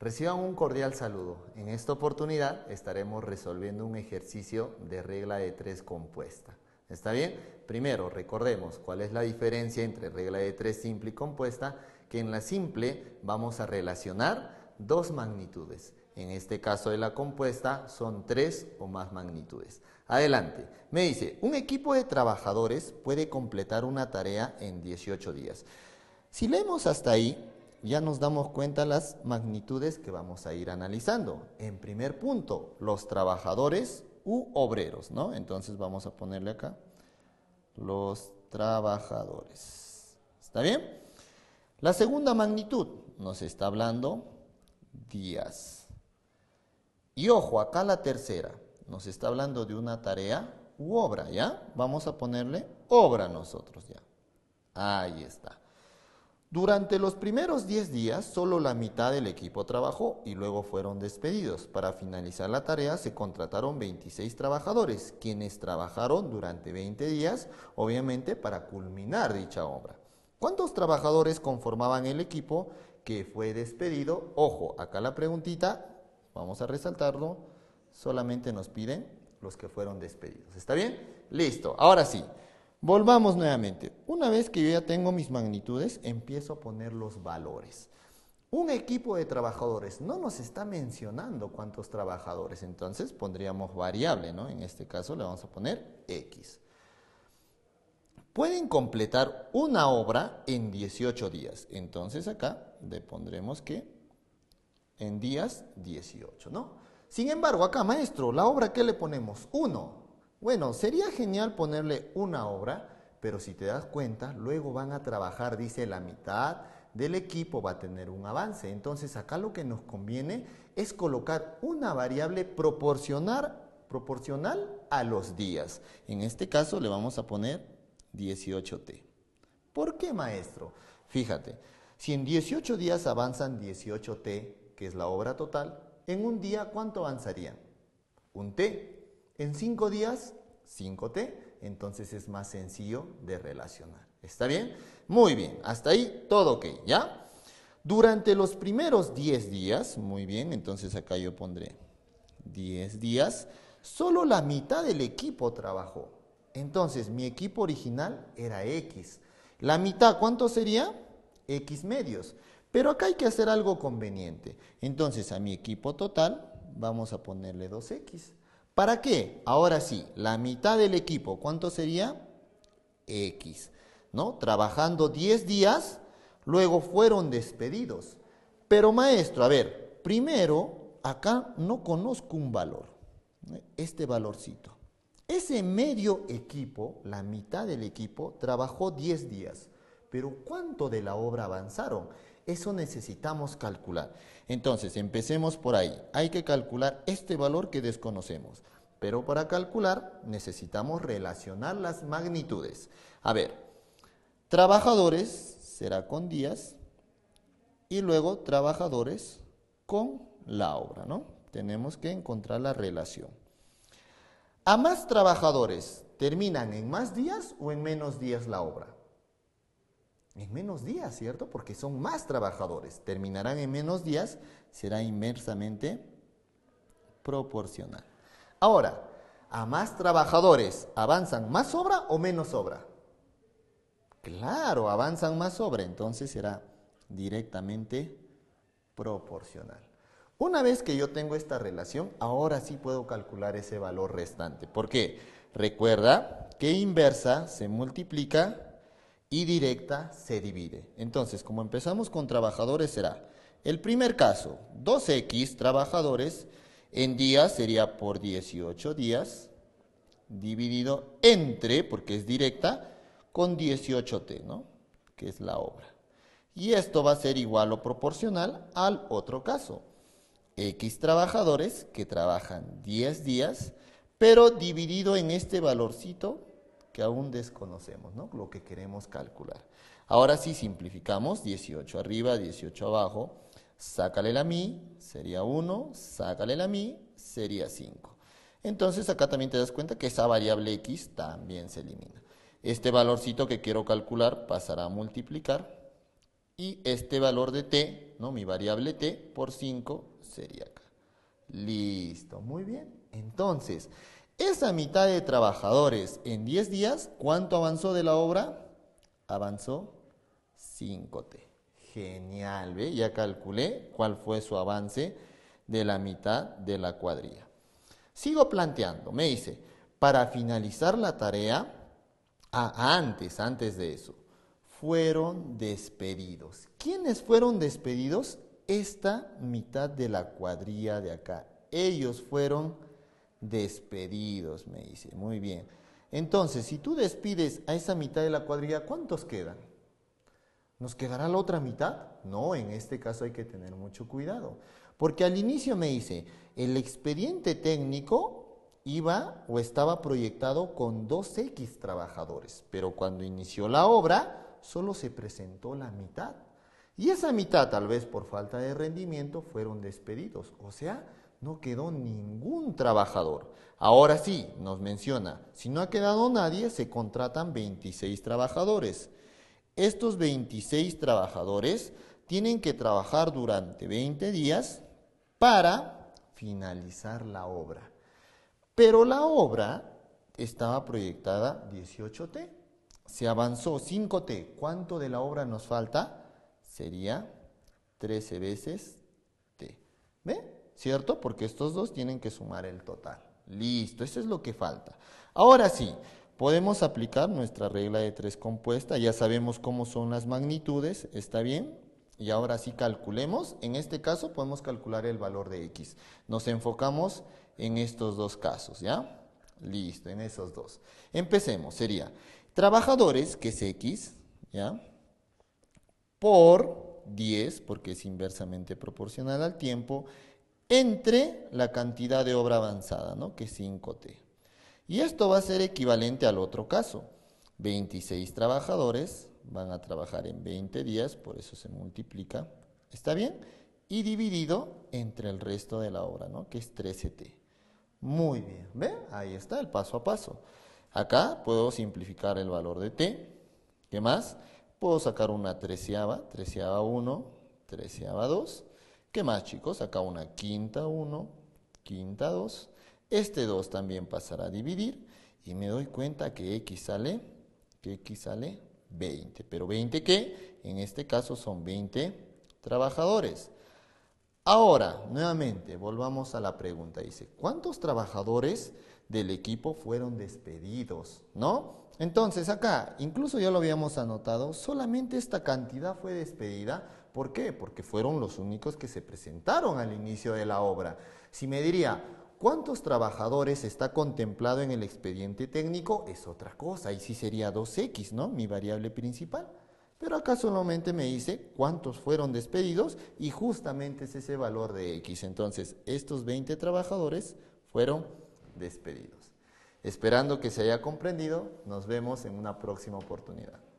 Reciban un cordial saludo. En esta oportunidad estaremos resolviendo un ejercicio de regla de tres compuesta. ¿Está bien? Primero, recordemos cuál es la diferencia entre regla de tres simple y compuesta, que en la simple vamos a relacionar dos magnitudes. En este caso de la compuesta son tres o más magnitudes. Adelante. Me dice, un equipo de trabajadores puede completar una tarea en 18 días. Si leemos hasta ahí, ya nos damos cuenta las magnitudes que vamos a ir analizando. En primer punto, los trabajadores u obreros, ¿no? Entonces vamos a ponerle acá los trabajadores. ¿Está bien? La segunda magnitud nos está hablando días. Y ojo, acá la tercera nos está hablando de una tarea u obra, ¿ya? Vamos a ponerle obra nosotros ya. Ahí está. Durante los primeros 10 días, solo la mitad del equipo trabajó y luego fueron despedidos. Para finalizar la tarea se contrataron 26 trabajadores, quienes trabajaron durante 20 días, obviamente para culminar dicha obra. ¿Cuántos trabajadores conformaban el equipo que fue despedido? Ojo, acá la preguntita, vamos a resaltarlo, solamente nos piden los que fueron despedidos. ¿Está bien? Listo, ahora sí. Volvamos nuevamente. Una vez que yo ya tengo mis magnitudes, empiezo a poner los valores. Un equipo de trabajadores no nos está mencionando cuántos trabajadores, entonces pondríamos variable, ¿no? En este caso le vamos a poner X. Pueden completar una obra en 18 días. Entonces acá le pondremos que en días 18, ¿no? Sin embargo, acá, maestro, la obra que le ponemos 1, bueno, sería genial ponerle una obra, pero si te das cuenta, luego van a trabajar, dice, la mitad del equipo va a tener un avance. Entonces acá lo que nos conviene es colocar una variable proporcional a los días. En este caso le vamos a poner 18T. ¿Por qué, maestro? Fíjate, si en 18 días avanzan 18T, que es la obra total, en un día, ¿cuánto avanzarían? Un T, en 5 días, 5T, entonces es más sencillo de relacionar. ¿Está bien? Muy bien, hasta ahí todo ok, ¿ya? Durante los primeros 10 días, muy bien, entonces acá yo pondré 10 días, solo la mitad del equipo trabajó. Entonces, mi equipo original era X. La mitad, ¿cuánto sería? X medios. Pero acá hay que hacer algo conveniente. Entonces, a mi equipo total vamos a ponerle 2X. ¿Para qué? Ahora sí, la mitad del equipo, ¿cuánto sería? X, ¿no? Trabajando 10 días, luego fueron despedidos. Pero maestro, a ver, primero, acá no conozco un valor, ¿eh? este valorcito. Ese medio equipo, la mitad del equipo, trabajó 10 días, pero ¿cuánto de la obra avanzaron? Eso necesitamos calcular. Entonces, empecemos por ahí. Hay que calcular este valor que desconocemos. Pero para calcular necesitamos relacionar las magnitudes. A ver, trabajadores será con días y luego trabajadores con la obra, ¿no? Tenemos que encontrar la relación. ¿A más trabajadores terminan en más días o en menos días la obra? en menos días, ¿cierto? Porque son más trabajadores. Terminarán en menos días, será inversamente proporcional. Ahora, a más trabajadores, ¿avanzan más obra o menos obra? Claro, avanzan más obra, entonces será directamente proporcional. Una vez que yo tengo esta relación, ahora sí puedo calcular ese valor restante. ¿Por qué? Recuerda que inversa se multiplica y directa se divide. Entonces, como empezamos con trabajadores, será el primer caso, 2x trabajadores en días sería por 18 días dividido entre, porque es directa, con 18t, ¿no? Que es la obra. Y esto va a ser igual o proporcional al otro caso. X trabajadores que trabajan 10 días, pero dividido en este valorcito que aún desconocemos, ¿no? lo que queremos calcular. Ahora sí simplificamos, 18 arriba, 18 abajo, sácale la mi, sería 1, sácale la mi, sería 5. Entonces acá también te das cuenta que esa variable x también se elimina. Este valorcito que quiero calcular pasará a multiplicar y este valor de t, ¿no? mi variable t por 5 sería acá. Listo, muy bien. Entonces, esa mitad de trabajadores en 10 días, ¿cuánto avanzó de la obra? Avanzó 5T. Genial, ¿ve? Ya calculé cuál fue su avance de la mitad de la cuadrilla. Sigo planteando, me dice, para finalizar la tarea, ah, antes, antes de eso, fueron despedidos. ¿Quiénes fueron despedidos? Esta mitad de la cuadrilla de acá. Ellos fueron despedidos, me dice. Muy bien. Entonces, si tú despides a esa mitad de la cuadrilla, ¿cuántos quedan? ¿Nos quedará la otra mitad? No, en este caso hay que tener mucho cuidado. Porque al inicio me dice, el expediente técnico iba o estaba proyectado con dos x trabajadores, pero cuando inició la obra solo se presentó la mitad. Y esa mitad, tal vez por falta de rendimiento, fueron despedidos. O sea, no quedó ningún trabajador. Ahora sí, nos menciona, si no ha quedado nadie, se contratan 26 trabajadores. Estos 26 trabajadores tienen que trabajar durante 20 días para finalizar la obra. Pero la obra estaba proyectada 18T. Se avanzó 5T. ¿Cuánto de la obra nos falta? Sería 13 veces T. ¿Ve? ¿cierto? Porque estos dos tienen que sumar el total. Listo, eso es lo que falta. Ahora sí, podemos aplicar nuestra regla de tres compuesta, ya sabemos cómo son las magnitudes, ¿está bien? Y ahora sí calculemos, en este caso podemos calcular el valor de x. Nos enfocamos en estos dos casos, ¿ya? Listo, en esos dos. Empecemos, sería trabajadores, que es x, ¿ya? Por 10, porque es inversamente proporcional al tiempo, entre la cantidad de obra avanzada, ¿no? que es 5T. Y esto va a ser equivalente al otro caso. 26 trabajadores van a trabajar en 20 días, por eso se multiplica, ¿está bien? Y dividido entre el resto de la obra, ¿no? que es 13T. Muy bien, ¿ven? Ahí está el paso a paso. Acá puedo simplificar el valor de T. ¿Qué más? Puedo sacar una treceava, treceava 1, treceava 2 ¿Qué más, chicos? Acá una quinta 1, quinta 2. Este 2 también pasará a dividir y me doy cuenta que x sale, que x sale 20. Pero 20 ¿qué? en este caso son 20 trabajadores. Ahora, nuevamente, volvamos a la pregunta. Dice, ¿cuántos trabajadores del equipo fueron despedidos? ¿No? Entonces, acá, incluso ya lo habíamos anotado, solamente esta cantidad fue despedida ¿Por qué? Porque fueron los únicos que se presentaron al inicio de la obra. Si me diría, ¿cuántos trabajadores está contemplado en el expediente técnico? Es otra cosa, y sí sería 2X, ¿no? Mi variable principal. Pero acá solamente me dice cuántos fueron despedidos y justamente es ese valor de X. Entonces, estos 20 trabajadores fueron despedidos. Esperando que se haya comprendido, nos vemos en una próxima oportunidad.